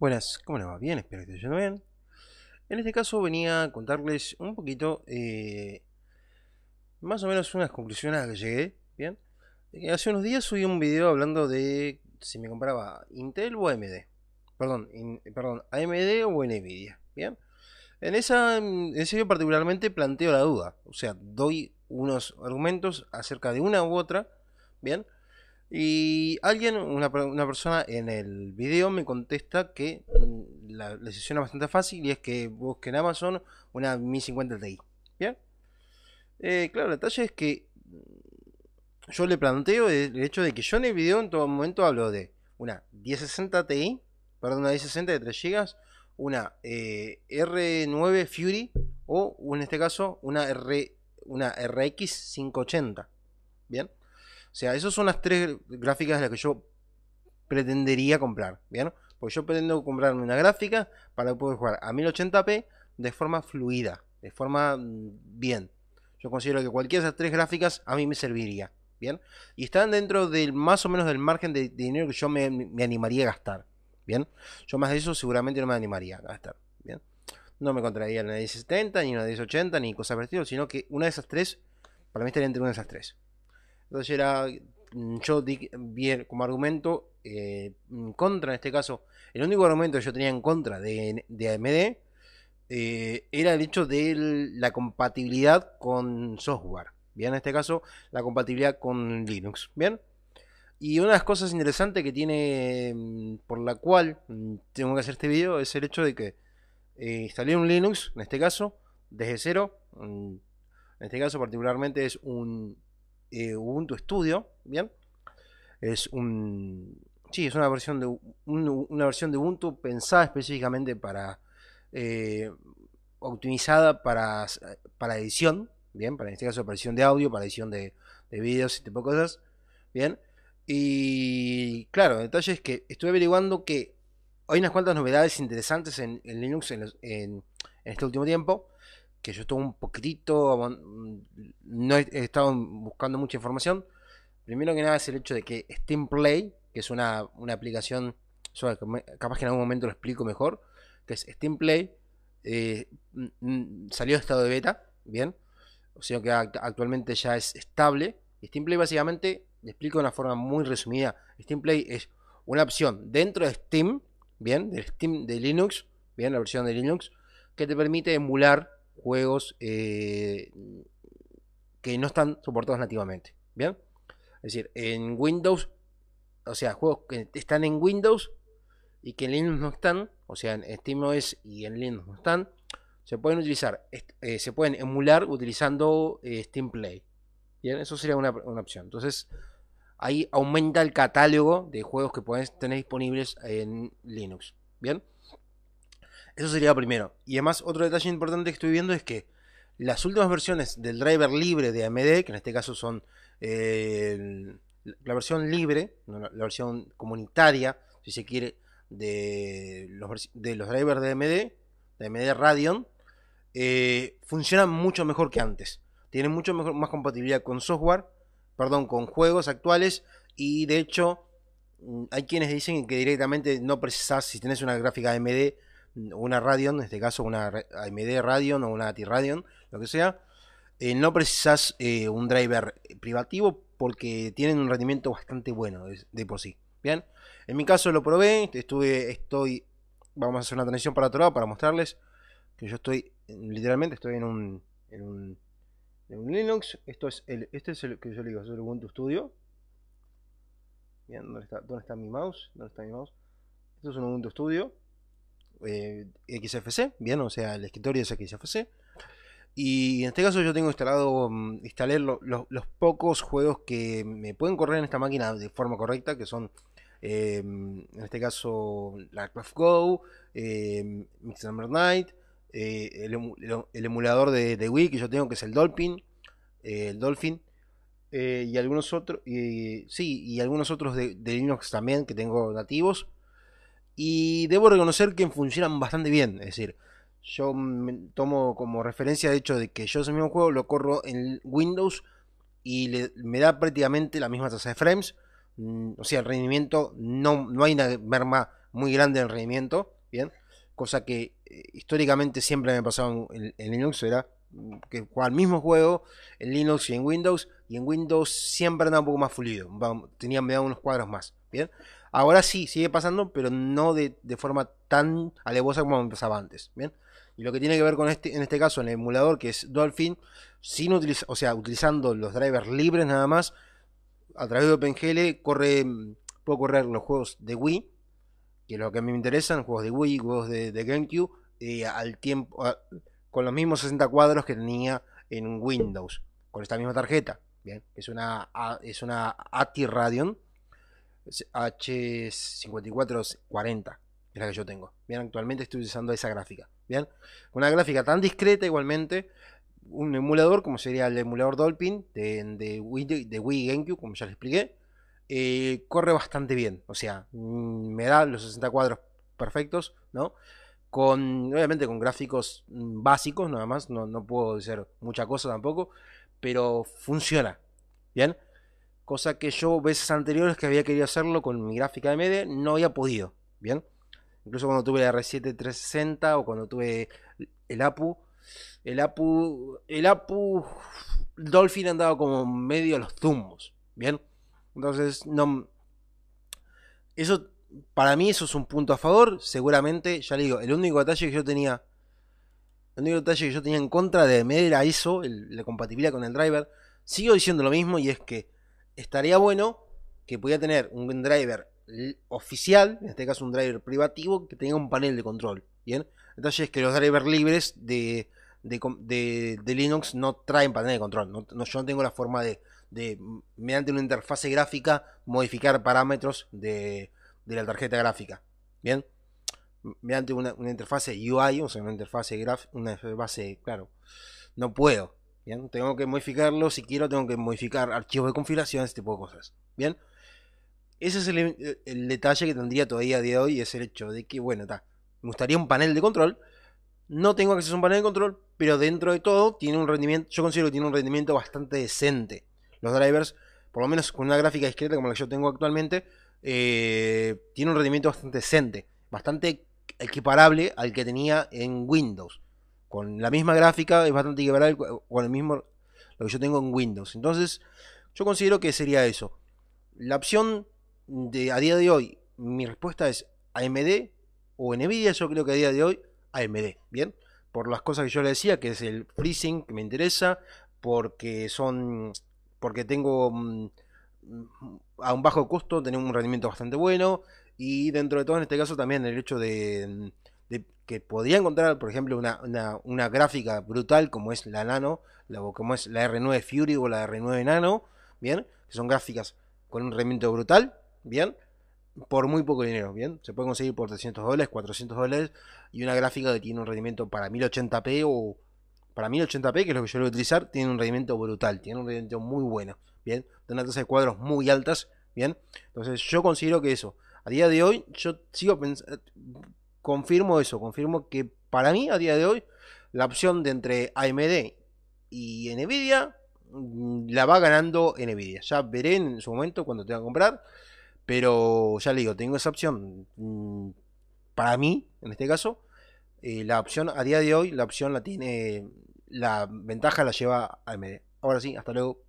Buenas, ¿cómo les va? Bien, espero que estén bien. En este caso venía a contarles un poquito, eh, más o menos unas conclusiones a las que llegué, ¿bien? hace unos días subí un video hablando de si me compraba Intel o AMD. Perdón, perdón AMD o NVIDIA, ¿bien? En, esa, en ese video particularmente planteo la duda, o sea, doy unos argumentos acerca de una u otra, ¿bien? Y alguien, una, persona en el video me contesta que mm, la, decisión es bastante fácil y es que busquen en Amazon una 1050 Ti. ¿Bien? Eh, claro, el detalle es que mm, yo le planteo el hecho de que yo en el video en todo momento hablo de una 1060 Ti, perdón, una 1060 de 3 GB, una eh, R9 Fury o en este caso una, R, una RX 580. ¿Bien? O sea, esas son las tres gráficas de las que yo pretendería comprar, ¿bien? Porque yo pretendo comprarme una gráfica para poder jugar a 1080p de forma fluida, de forma mm, bien. Yo considero que cualquiera de esas tres gráficas a mí me serviría, ¿bien? Y están dentro del más o menos del margen de, dinero que yo me, animaría a gastar, ¿bien? Yo más de eso seguramente no me animaría a gastar, ¿bien? No me contraría una una 1070, ni una 1080, ni cosas parecidas, sino que una de esas tres, para mí estaría entre una de esas tres. Entonces era, mm, yo di como argumento eh, En contra, en este caso, el único argumento que yo tenía en contra de, de AMD eh, era el hecho de la compatibilidad con software. Bien, en este caso, la compatibilidad con Linux. Bien. Y una de las cosas interesantes que tiene, mm, por la cual mm, tengo que hacer este video, es el hecho de que eh, instalé un Linux, en este caso, desde cero. En este caso particularmente es un eh, Ubuntu Studio, ¿bien? Es un... Sí, es una versión de, una versión de Ubuntu pensada específicamente para... Eh, optimizada para, edición, ¿bien? Para en este caso para edición de audio, para edición de, videos y este tipo de cosas, ¿bien? Y claro, detalle es que estoy averiguando que hay unas cuantas novedades interesantes en, Linux en, este último tiempo yo estuve un poquitito, mm, no he, estado buscando mucha información. Primero que nada es el hecho de que Steam Play, que es una, aplicación, capaz que en algún momento lo explico mejor, que es Steam Play, eh, mm, mm, salió de estado de beta, bien, o sea que actualmente ya es estable. Steam Play básicamente, le explico de una forma muy resumida, Steam Play es una opción dentro de Steam, bien, del Steam de Linux, bien, la versión de Linux, que te permite emular juegos eh, que no están soportados nativamente. ¿Bien? Es decir, en Windows, o sea, juegos que están en Windows y que en Linux no están, o sea, en SteamOS y en Linux no están, se pueden utilizar, eh, se pueden emular utilizando eh, Steam Play. Bien, eso sería una, una, opción. Entonces, ahí aumenta el catálogo de juegos que puedes tener disponibles en Linux. Bien. Eso sería lo primero. Y además, otro detalle importante que estoy viendo es que las últimas versiones del driver libre de AMD, que en este caso son eh, la versión libre, la versión comunitaria, si se quiere, de los, de los drivers de AMD, de AMD Radeon, eh, funcionan mucho mejor que antes. Tienen mucho mejor, más compatibilidad con software, perdón, con juegos actuales y de hecho mm, hay quienes dicen que directamente no precisas, si tenés una gráfica AMD, una Radeon, en este caso una AMD Radeon o una ATI Radeon, lo que sea, eh, no precisas eh, un driver privativo porque tienen un rendimiento bastante bueno de, por sí. Bien, en mi caso lo probé, estuve, estoy, vamos a hacer una transición para otro lado para mostrarles que yo estoy, literalmente estoy en un, en un, en un Linux, esto es el, este es el que yo le digo, es el Ubuntu Studio. Bien, ¿dónde está, ¿dónde está mi mouse? ¿Dónde está mi mouse? Esto es un Ubuntu Studio eh, XFC, ¿bien? O sea, el escritorio es XFC. Y en este caso yo tengo instalado, mm, instalé los pocos juegos que me pueden correr en esta máquina de forma correcta, que son eh, en este caso Lightcraft Go, eh, Number Night, eh, el, emulador de, Wii que yo tengo que es el Dolphin, el Dolphin y algunos otros, sí, y algunos otros de Linux también que tengo nativos y debo reconocer que funcionan bastante bien. Es decir, yo tomo como referencia el hecho de que yo ese mismo juego lo corro en Windows y le, me da prácticamente la misma tasa de frames. Mm, o sea, el rendimiento, no, no hay una merma muy grande en el rendimiento. Bien, cosa que eh, históricamente siempre me pasaba en, Linux, era mm, que juega el mismo juego en Linux y en Windows, y en Windows siempre andaba un poco más fluido, tenía me da unos cuadros más, ¿bien? Ahora sí, sigue pasando, pero no de, forma tan alevosa como empezaba antes. ¿bien? Y lo que tiene que ver con este, en este caso, en el emulador, que es Dolphin, sin utilizar, o sea, utilizando los drivers libres nada más, a través de OpenGL corre, mm, puedo correr los juegos de Wii, que es lo que a mí me interesan, juegos de Wii, juegos de, GameCube, al tiempo, con los mismos 60 cuadros que tenía en Windows, con esta misma tarjeta. Bien, es una, es una ATI Radeon H5440, es la que yo tengo. Bien, actualmente estoy usando esa gráfica. Bien, una gráfica tan discreta igualmente, un emulador como sería el emulador Dolphin de, de, Wii, de como ya les expliqué, eh, corre bastante bien. O sea, mm, me da los 60 cuadros perfectos, ¿no? Con, obviamente con gráficos mm, básicos, nada más, no, puedo decir mucha cosa tampoco, pero funciona. Bien, cosa que yo veces anteriores que había querido hacerlo con mi gráfica de Media no había podido, ¿bien? Incluso cuando tuve la R7 360 o cuando tuve el APU, el APU, el APU Dolphin andaba como medio a los tumbos, ¿bien? Entonces, no eso para mí eso es un punto a favor, seguramente, ya le digo, el único detalle que yo tenía el único detalle que yo tenía en contra de AMD era eso, la compatibilidad con el driver. Sigo diciendo lo mismo y es que estaría bueno que pudiera tener un driver oficial, en este caso un driver privativo, que tenga un panel de control. ¿bien? Entonces, que los drivers libres de, de, Linux no traen panel de control. No, yo no tengo la forma de, mediante una interfase gráfica, modificar parámetros de, la tarjeta gráfica. Bien, mediante una, una interfase UI, o sea, una interfase, gráfica, una interfase, claro, no puedo. Tengo que modificarlo, si quiero tengo que modificar archivos de configuración, ese tipo de cosas. ¿Bien? Ese es el, detalle que tendría todavía a día de hoy, es el hecho de que, bueno, está me gustaría un panel de control. No tengo acceso a un panel de control, pero dentro de todo tiene un rendimiento, yo considero que tiene un rendimiento bastante decente. Los drivers, por lo menos con una gráfica discreta como la que yo tengo actualmente, eh, tiene un rendimiento bastante decente, bastante equiparable al que tenía en Windows con la misma gráfica es bastante igual con el mismo lo que yo tengo en Windows. Entonces, yo considero que sería eso. La opción de a día de hoy, mi respuesta es AMD o Nvidia, yo creo que a día de hoy AMD, ¿bien? Por las cosas que yo le decía, que es el freezing que me interesa, porque son porque tengo mm, a un bajo costo, tengo un rendimiento bastante bueno y dentro de todo en este caso también el hecho de mm, que podría encontrar, por ejemplo, una, gráfica brutal como es la Nano, la, como es la R9 Fury o la R9 Nano, ¿bien? Que son gráficas con un rendimiento brutal, ¿bien? Por muy poco dinero, ¿bien? Se puede conseguir por 300 dólares, 400 dólares y una gráfica que tiene un rendimiento para 1080p o para 1080p, que es lo que yo voy a utilizar, tiene un rendimiento brutal, tiene un rendimiento muy bueno, ¿bien? De una tasa de cuadros muy altas, ¿bien? Entonces yo considero que eso, a día de hoy, yo sigo pensando, confirmo eso, confirmo que para mí a día de hoy la opción de entre AMD y Nvidia mm, la va ganando Nvidia. Ya veré en su momento cuando tenga que comprar, pero ya le digo, tengo esa opción. Mm, para mí, en este caso, eh, la opción a día de hoy, la opción la tiene, la ventaja la lleva AMD. Ahora sí, hasta luego.